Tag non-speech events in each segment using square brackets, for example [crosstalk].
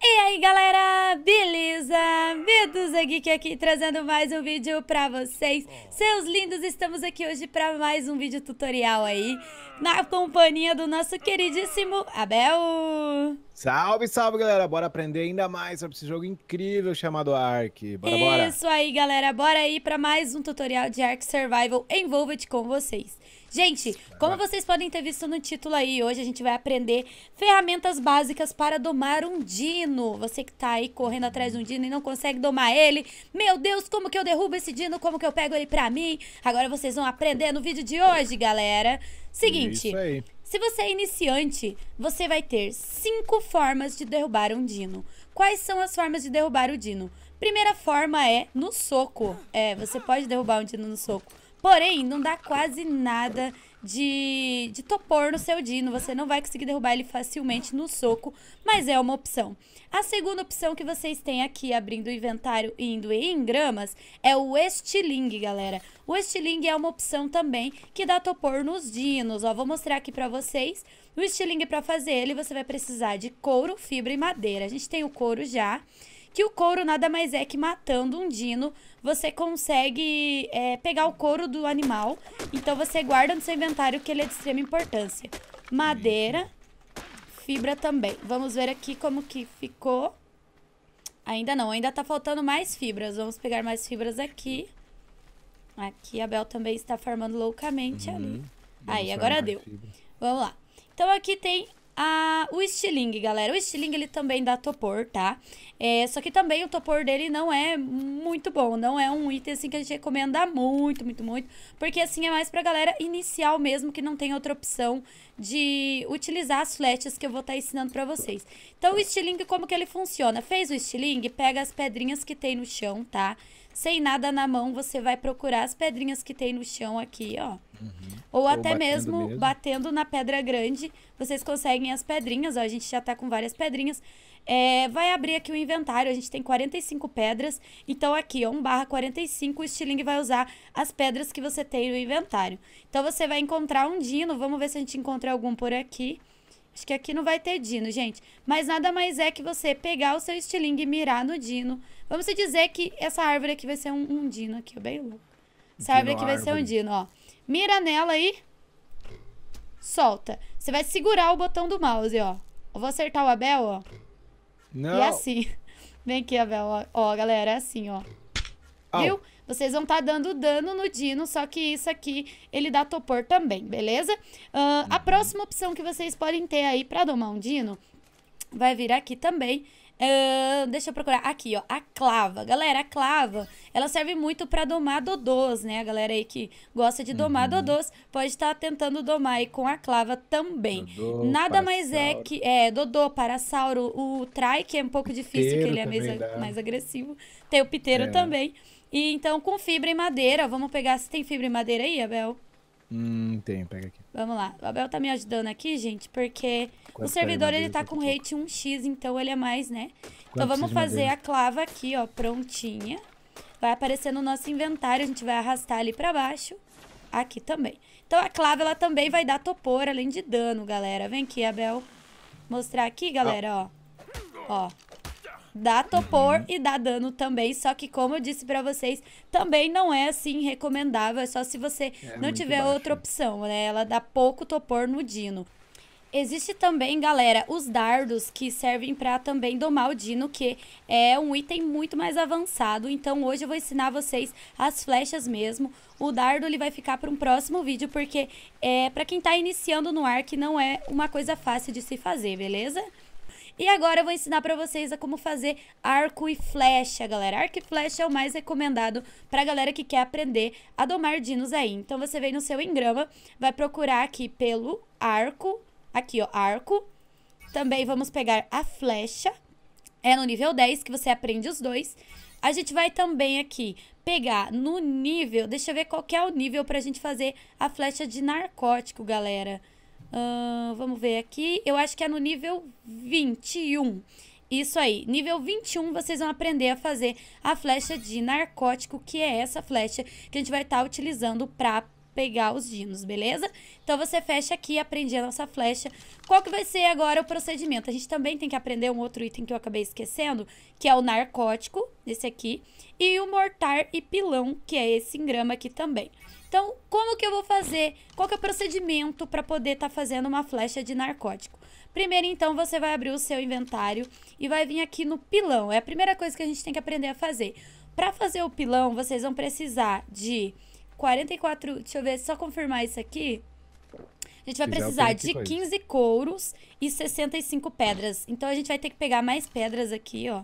E aí galera, beleza? Medusa Geek aqui trazendo mais um vídeo pra vocês Seus lindos, estamos aqui hoje pra mais um vídeo tutorial aí Na companhia do nosso queridíssimo Abel Salve, salve galera, bora aprender ainda mais sobre esse jogo incrível chamado Ark Bora, Isso bora Isso aí galera, bora aí pra mais um tutorial de Ark Survival Envolved com vocês Gente, como vocês podem ter visto no título aí, hoje a gente vai aprender ferramentas básicas para domar um dino. Você que tá aí correndo atrás de um dino e não consegue domar ele, meu Deus, como que eu derrubo esse dino? Como que eu pego ele pra mim? Agora vocês vão aprender no vídeo de hoje, galera. Seguinte, se você é iniciante, você vai ter cinco formas de derrubar um dino. Quais são as formas de derrubar o dino? Primeira forma é no soco. É, você pode derrubar um dino no soco. Porém, não dá quase nada de, de topor no seu Dino. Você não vai conseguir derrubar ele facilmente no soco, mas é uma opção. A segunda opção que vocês têm aqui, abrindo o inventário e indo em gramas, é o Estiling, galera. O Estiling é uma opção também que dá topor nos dinos. Ó, vou mostrar aqui pra vocês. O Estiling, pra fazer ele, você vai precisar de couro, fibra e madeira. A gente tem o couro já que o couro nada mais é que matando um dino, você consegue é, pegar o couro do animal, então você guarda no seu inventário que ele é de extrema importância. Madeira, fibra também. Vamos ver aqui como que ficou. Ainda não, ainda tá faltando mais fibras. Vamos pegar mais fibras aqui. Aqui a Bel também está farmando loucamente uhum. ali. Vamos Aí, agora deu. Fibra. Vamos lá. Então aqui tem o estilingue, galera. O estilingue, ele também dá topor, tá? É, só que também o topor dele não é muito bom. Não é um item, assim, que a gente recomenda muito, muito, muito. Porque, assim, é mais pra galera inicial mesmo, que não tem outra opção de utilizar as flechas que eu vou estar tá ensinando pra vocês. Então, o estilingue, como que ele funciona? Fez o estilingue, pega as pedrinhas que tem no chão, tá? Sem nada na mão, você vai procurar as pedrinhas que tem no chão aqui, ó. Uhum. Ou, Ou até batendo mesmo, mesmo, batendo na pedra grande, vocês conseguem as pedrinhas. Ó, a gente já está com várias pedrinhas. É, vai abrir aqui o inventário, a gente tem 45 pedras. Então aqui, ó, 1 barra 45, o stiling vai usar as pedras que você tem no inventário. Então você vai encontrar um dino, vamos ver se a gente encontra algum por aqui. Acho que aqui não vai ter dino, gente. Mas nada mais é que você pegar o seu stiling e mirar no dino. Vamos dizer que essa árvore aqui vai ser um, um dino aqui, ó, bem louco. Essa que aqui vai ser um dino, ó. Mira nela e solta. Você vai segurar o botão do mouse, ó. Eu vou acertar o Abel, ó. Não. E é assim. [laughs] Vem aqui, Abel, ó. ó galera, é assim, ó. Au. Viu? Vocês vão estar tá dando dano no Dino, só que isso aqui ele dá topor também, beleza? Uh, a uhum. próxima opção que vocês podem ter aí para domar um Dino vai vir aqui também. Uh, deixa eu procurar. Aqui, ó. A clava. Galera, a clava, ela serve muito para domar dodôs, né? A galera aí que gosta de domar uhum. dodôs pode estar tá tentando domar aí com a clava também. Dodô, Nada mais é que. É, dodô, parasauro, o trai, que é um pouco difícil, porque ele é mais, mais agressivo. Tem o piteiro é. também. E então, com fibra e madeira, vamos pegar. Se tem fibra e madeira aí, Abel? Hum, tem, pega aqui. Vamos lá. O Abel tá me ajudando aqui, gente, porque Quanto o servidor ele tá com rate 1x, então ele é mais, né? Então Quanto então vamos fazer a clava aqui, ó, prontinha. Vai aparecer no nosso inventário, a gente vai arrastar ali pra baixo. Aqui também. Então a clava, ela também vai dar topor, além de dano, galera. Vem aqui, Abel. Mostrar aqui, galera, ó. Ó, dá topor uhum. e dá dano também. Só que, como eu disse para vocês, também não é assim recomendável. É só se você é não tiver baixo. outra opção, né? Ela dá pouco topor no Dino. Existe também, galera, os dardos que servem para também domar o Dino, que é um item muito mais avançado. Então, hoje eu vou ensinar vocês as flechas mesmo. O dardo ele vai ficar para um próximo vídeo, porque é para quem está iniciando no arc não é uma coisa fácil de se fazer, beleza? E agora eu vou ensinar para vocês a como fazer arco e flecha, galera. Arco e flecha é o mais recomendado pra galera que quer aprender a domar dinos aí. Então você vem no seu engrama, vai procurar aqui pelo arco, aqui ó, arco. Também vamos pegar a flecha, é no nível 10 que você aprende os dois. A gente vai também aqui pegar no nível, deixa eu ver qual é o nível pra gente fazer a flecha de narcótico, galera. Galera. Uh, vamos ver aqui. Eu acho que é no nível 21. Isso aí, nível 21 vocês vão aprender a fazer a flecha de narcótico, que é essa flecha que a gente vai estar tá utilizando para pegar os dinos, beleza? Então você fecha aqui, aprende a nossa flecha. Qual que vai ser agora o procedimento? A gente também tem que aprender um outro item que eu acabei esquecendo, que é o narcótico, esse aqui, e o mortar e pilão, que é esse engrama aqui também. Então, como que eu vou fazer? Qual que é o procedimento para poder estar tá fazendo uma flecha de narcótico? Primeiro, então, você vai abrir o seu inventário e vai vir aqui no pilão. É a primeira coisa que a gente tem que aprender a fazer. Para fazer o pilão, vocês vão precisar de 44. Deixa eu ver, só confirmar isso aqui. A gente vai precisar de 15 couros e 65 pedras. Então a gente vai ter que pegar mais pedras aqui, ó.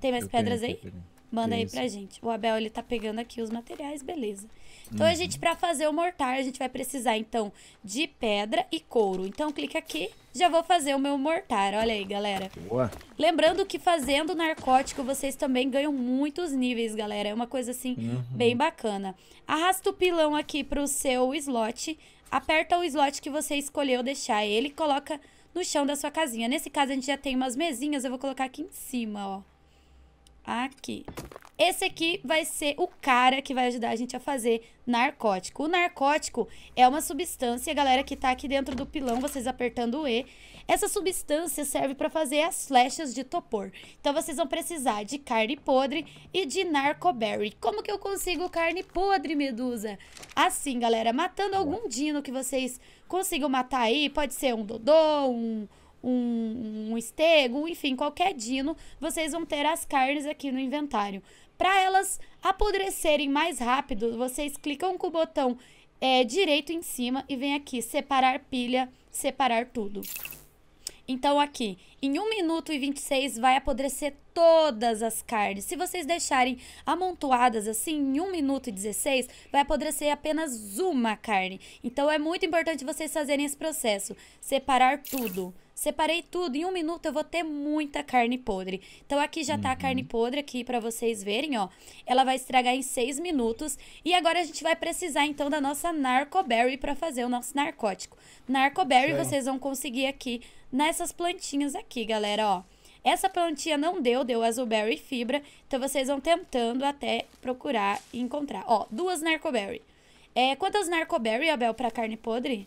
Tem mais eu pedras tenho, aí? Manda Isso. aí pra gente. O Abel, ele tá pegando aqui os materiais, beleza. Então, uhum. a gente, pra fazer o mortar, a gente vai precisar, então, de pedra e couro. Então, clica aqui, já vou fazer o meu mortar. Olha aí, galera. Boa. Lembrando que fazendo narcótico, vocês também ganham muitos níveis, galera. É uma coisa, assim, uhum. bem bacana. Arrasta o pilão aqui pro seu slot. Aperta o slot que você escolheu deixar ele. Coloca no chão da sua casinha. Nesse caso, a gente já tem umas mesinhas. Eu vou colocar aqui em cima, ó. Aqui. Esse aqui vai ser o cara que vai ajudar a gente a fazer narcótico. O narcótico é uma substância, galera, que tá aqui dentro do pilão, vocês apertando o E. Essa substância serve para fazer as flechas de topor. Então vocês vão precisar de carne podre e de narcoberry. Como que eu consigo carne podre, Medusa? Assim, galera, matando algum dino que vocês consigam matar aí. Pode ser um dodô, um um, um estego, enfim, qualquer dino, vocês vão ter as carnes aqui no inventário. Para elas apodrecerem mais rápido, vocês clicam com o botão é, direito em cima e vem aqui separar pilha, separar tudo. Então aqui, em 1 minuto e 26 vai apodrecer todas as carnes. Se vocês deixarem amontoadas assim, em 1 minuto e 16, vai apodrecer apenas uma carne. Então é muito importante vocês fazerem esse processo, separar tudo. Separei tudo, em um minuto eu vou ter muita carne podre. Então aqui já uhum. tá a carne uhum. podre aqui para vocês verem, ó. Ela vai estragar em seis minutos. E agora a gente vai precisar então da nossa narcoberry para fazer o nosso narcótico. Narcoberry vocês vão conseguir aqui nessas plantinhas aqui, galera, ó. Essa plantinha não deu, deu azulberry e fibra, então vocês vão tentando até procurar e encontrar. Ó, duas narcoberry. É, quantas narcoberry, Abel, pra carne podre?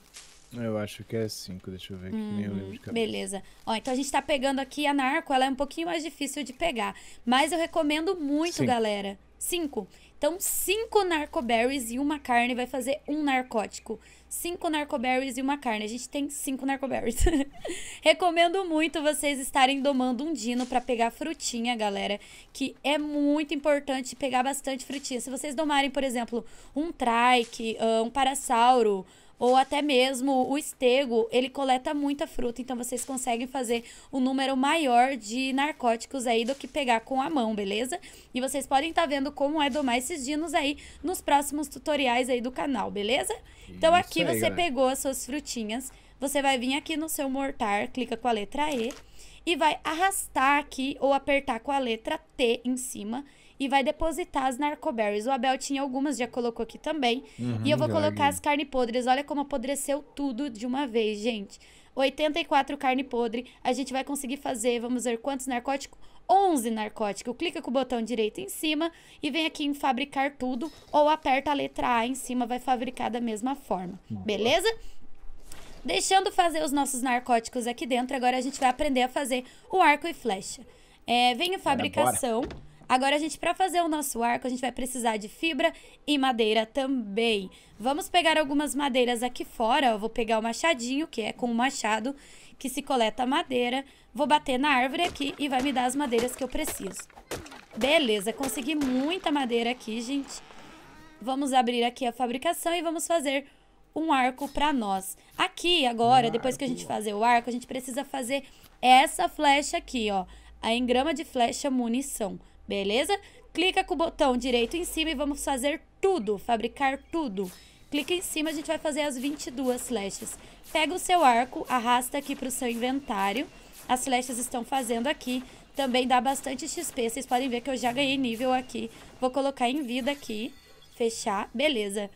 Eu acho que é 5, deixa eu ver aqui, eu lembro de uhum, Beleza. Ó, então a gente tá pegando aqui a narco, ela é um pouquinho mais difícil de pegar. Mas eu recomendo muito, galera. 5. Então, 5 narcoberries e uma carne vai fazer um narcótico. 5 narcoberries e uma carne. A gente tem 5 narcoberries. [laughs] Recomendo muito vocês estarem domando um dino para pegar frutinha, galera. Que é muito importante pegar bastante frutinha. Se vocês domarem, por exemplo, um trike, ah, um parasauro ou até mesmo o estego, ele coleta muita fruta, então vocês conseguem fazer um número maior de narcóticos aí do que pegar com a mão, beleza? E vocês podem estar tá vendo como é domar esses dinos aí nos próximos tutoriais aí do canal, beleza? Então aqui aí, você galera. pegou as suas frutinhas, você vai vir aqui no seu mortar, clica com a letra E e vai arrastar aqui ou apertar com a letra T em cima e vai depositar as narcoberries. O Abel tinha algumas, já colocou aqui também. Uhum, e eu vou colocar as carne podres. Olha como apodreceu tudo de uma vez, gente. 84 carne podre. A gente vai conseguir fazer, vamos ver quantos narcóticos? 11 narcóticos. Clica com o botão direito em cima e vem aqui em fabricar tudo ou aperta a letra A em cima, vai fabricar da mesma forma. Beleza? Deixando fazer os nossos narcóticos aqui dentro, agora a gente vai aprender a fazer o arco e flecha. É, vem a fabricação. Agora, gente, para fazer o nosso arco, a gente vai precisar de fibra e madeira também. Vamos pegar algumas madeiras aqui fora. Eu vou pegar o machadinho, que é com o machado que se coleta madeira. Vou bater na árvore aqui e vai me dar as madeiras que eu preciso. Beleza, consegui muita madeira aqui, gente. Vamos abrir aqui a fabricação e vamos fazer um arco para nós. Aqui, agora, depois que a gente fazer o arco, a gente precisa fazer essa flecha aqui, ó. A engrama de flecha munição beleza? Clica com o botão direito em cima e vamos fazer tudo, fabricar tudo. Clica em cima, a gente vai fazer as 22 flechas. Pega o seu arco, arrasta aqui para o seu inventário. As flechas estão fazendo aqui. Também dá bastante XP, vocês podem ver que eu já ganhei nível aqui. Vou colocar em vida aqui, fechar, beleza.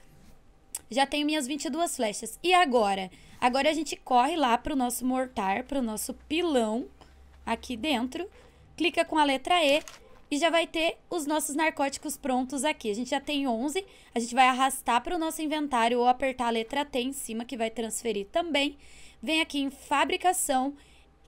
Já tenho minhas 22 flechas. E agora? Agora a gente corre lá para o nosso mortar, para o nosso pilão aqui dentro. Clica com a letra E e já vai ter os nossos narcóticos prontos aqui. A gente já tem 11, a gente vai arrastar para o nosso inventário ou apertar a letra T em cima, que vai transferir também. Vem aqui em fabricação,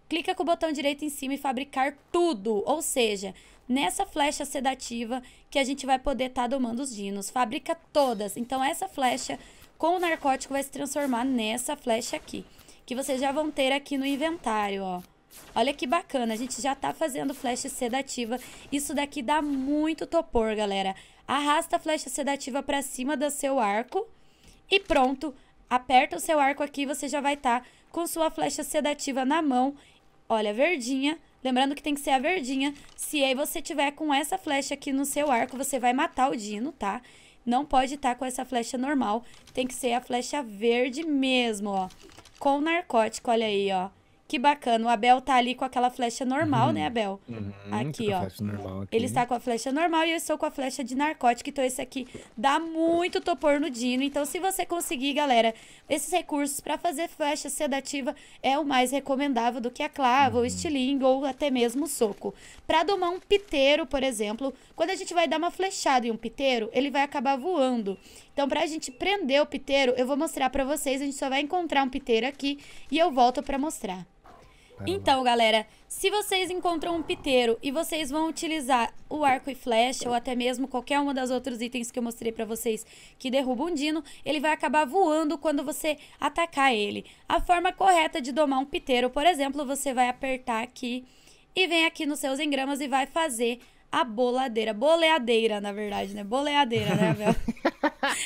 clica com o botão direito em cima e fabricar tudo, ou seja, nessa flecha sedativa que a gente vai poder estar tá domando os dinos. Fabrica todas, então essa flecha com o narcótico vai se transformar nessa flecha aqui, que vocês já vão ter aqui no inventário, ó. Olha que bacana, a gente já tá fazendo flecha sedativa. Isso daqui dá muito topor, galera. Arrasta a flecha sedativa para cima do seu arco e pronto. Aperta o seu arco aqui, você já vai estar tá com sua flecha sedativa na mão. Olha, verdinha. Lembrando que tem que ser a verdinha. Se aí você tiver com essa flecha aqui no seu arco, você vai matar o dino, tá? Não pode estar tá com essa flecha normal. Tem que ser a flecha verde mesmo, ó. Com narcótico, olha aí, ó. Que bacana, o Abel tá ali com aquela flecha normal, uhum. né, Abel? Uhum, aqui, ó. aqui. Ele está com a flecha normal e eu estou com a flecha de narcótico. Então, esse aqui dá muito topor no Dino. Então, se você conseguir, galera, esses recursos para fazer flecha sedativa é o mais recomendável do que a clava, uhum. o estilingue ou até mesmo o soco. Para domar um piteiro, por exemplo, quando a gente vai dar uma flechada em um piteiro, ele vai acabar voando. Então, para a gente prender o piteiro, eu vou mostrar para vocês. A gente só vai encontrar um piteiro aqui e eu volto para mostrar. Então, galera, se vocês encontram um piteiro e vocês vão utilizar o arco e flecha ou até mesmo qualquer um dos outros itens que eu mostrei para vocês que derrubam um dino, ele vai acabar voando quando você atacar ele. A forma correta de domar um piteiro, por exemplo, você vai apertar aqui e vem aqui nos seus engramas e vai fazer a boladeira, boleadeira, na verdade, né? Boleadeira, né, [laughs] Abel?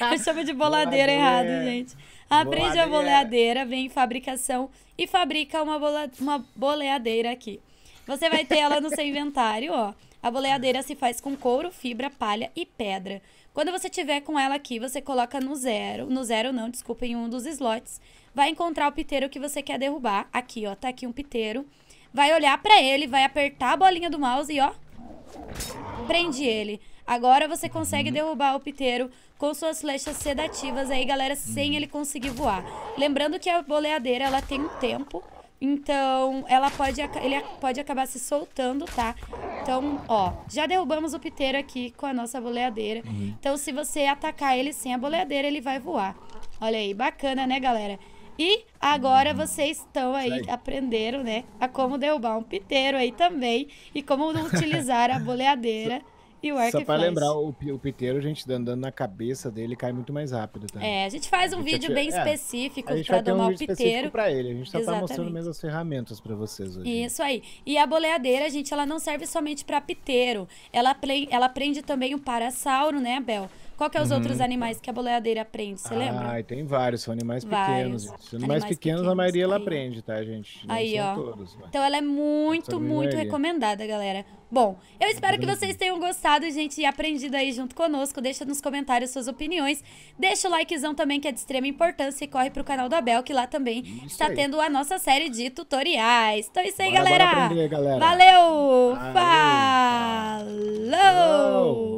[laughs] Eu chamo de boladeira, boladeira. errado, gente. Aprende boladeira. a boleadeira, vem em fabricação e fabrica uma, bola, uma boleadeira aqui. Você vai ter ela no seu inventário, ó. A boleadeira se faz com couro, fibra, palha e pedra. Quando você tiver com ela aqui, você coloca no zero, no zero não, desculpa, em um dos slots. Vai encontrar o piteiro que você quer derrubar. Aqui, ó, tá aqui um piteiro. Vai olhar para ele, vai apertar a bolinha do mouse e, ó, prende ele. Agora você consegue uhum. derrubar o piteiro com suas flechas sedativas aí, galera, sem uhum. ele conseguir voar. Lembrando que a boleadeira, ela tem um tempo, então ela pode, ele pode acabar se soltando, tá? Então, ó, já derrubamos o piteiro aqui com a nossa boleadeira. Uhum. Então, se você atacar ele sem a boleadeira, ele vai voar. Olha aí, bacana, né, galera? E agora uhum. vocês estão aí, aprendendo, aprenderam, né, a como derrubar um piteiro aí também e como utilizar a [laughs] boleadeira. Pior Só que pra lembrar, o, o piteiro, a gente andando na cabeça dele, cai muito mais rápido também. É, a gente faz um vídeo bem é, específico pra domar o piteiro. pra ele, a gente só tá mostrando mesmo as ferramentas pra vocês hoje. Isso aí. E a boleadeira, gente, ela não serve somente pra piteiro. Ela, ela prende também o parasauro, né, Bel? Qual que é os uhum. outros animais que a boleadeira aprende? Você ah, lembra? Ah, tem vários, são animais vários. pequenos. Os animais, pequenos, pequenos, a maioria ela aprende, tá, gente? Não aí, ó. Todos, mas... Então ela é muito, muito maioria. recomendada, galera. Bom, eu espero que uhum. vocês tenham gostado, gente, e aprendido aí junto conosco. Deixa nos comentários suas opiniões. Deixa o likezão também, que é de extrema importância, e corre pro canal do Abel que lá também isso está aí. tendo a nossa série de tutoriais. Então é isso aí, bora, galera. Bora aprender, galera. Valeu! Falou! Falou.